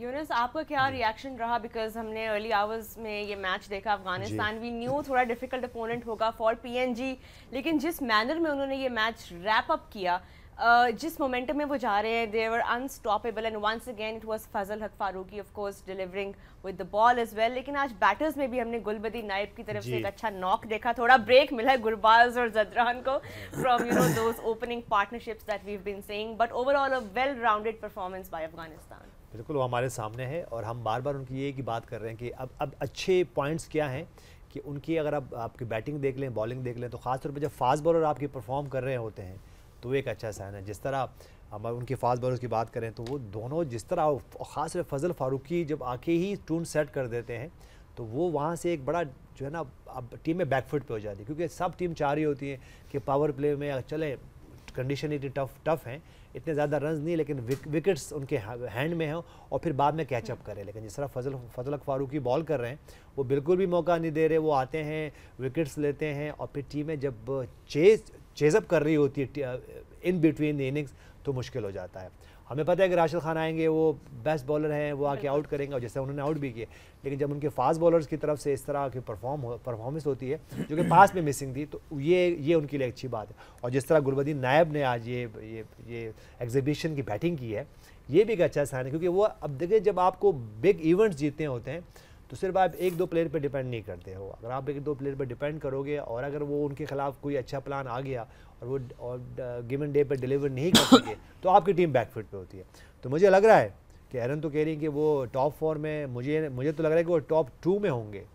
यूनिस आपका क्या रिएक्शन रहा बिकॉज हमने अर्ली आवर्स में ये मैच देखा अफगानिस्तान वी न्यू थोड़ा डिफिकल्ट अपोनेंट होगा फॉर पीएनजी लेकिन जिस मैनर में उन्होंने ये मैच रैप अप किया uh, जिस मोमेंटम में वो जा रहे हैं they're unstoppable and once again it was Fazal Haq Farooqi of course delivering with the ball as लेकिन आज बैटर्स में भी हमने गुलबदी नायब की तरफ से एक अच्छा नॉक देखा थोड़ा ब्रेक मिला है गुरबाज और जदरान को from you know two opening partnerships that we been seeing but overall a well rounded performance by Afghanistan बिल्कुल वो हमारे सामने है और हम बार बार उनकी ये की बात कर रहे हैं कि अब अब अच्छे पॉइंट्स क्या हैं कि उनकी अगर आप आपकी बैटिंग देख लें बॉलिंग देख लें तो खासतौर पर जब फास्ट बॉलर आपके परफॉर्म कर रहे होते हैं तो एक अच्छा साइन है जिस तरह हम उनके फास्ट बॉलर की बात करें तो वो दोनों जिस तरह ख़ास फजल फारूकी जब आके ही टून सेट कर देते हैं तो वो वहाँ से एक बड़ा जो है ना अब टीम में बैकफुट पे हो जाती है क्योंकि सब टीम चाह रही होती है कि पावर प्ले में चले कंडीशन इतनी टफ टफ हैं इतने ज़्यादा रन नहीं लेकिन विक, विकेट्स उनके हैंड में हैं और फिर बाद में कैचअप हम्म। करें लेकिन जिस तरह फजल फजल फारूकी बॉल कर रहे हैं वो बिल्कुल भी मौका नहीं दे रहे वो आते हैं विकेट्स लेते हैं और फिर टीमें जब चेज चेजअप कर रही होती है इन बिटवीन द इनिंग्स तो मुश्किल हो जाता है हमें पता है कि राशिद खान आएंगे वो बेस्ट बॉलर हैं वो आके आउट करेंगे और जैसे उन्होंने आउट भी किए लेकिन जब उनके फास्ट बॉलर्स की तरफ से इस तरह की परफॉर्म परफॉर्मेंस होती है जो कि पास में मिसिंग थी तो ये ये उनके लिए अच्छी बात है और जिस तरह गुरबदीन नायब ने आज ये ये ये एग्जीबिशन की बैटिंग की है ये भी एक अच्छा साइन है क्योंकि वो अब देखिए जब आपको बिग इवेंट्स जीतने होते हैं तो सिर्फ आप एक दो प्लेयर पर डिपेंड नहीं करते हो अगर आप एक दो प्लेयर पर डिपेंड करोगे और अगर वो उनके खिलाफ कोई अच्छा प्लान आ गया और वो और गिवन डे पर डिलीवर नहीं कर सके तो आपकी टीम बैकफिट पर होती है तो मुझे लग रहा है कि एरन तो कह रही कि वो टॉप फोर में मुझे मुझे तो लग रहा है कि वो टॉप टू में होंगे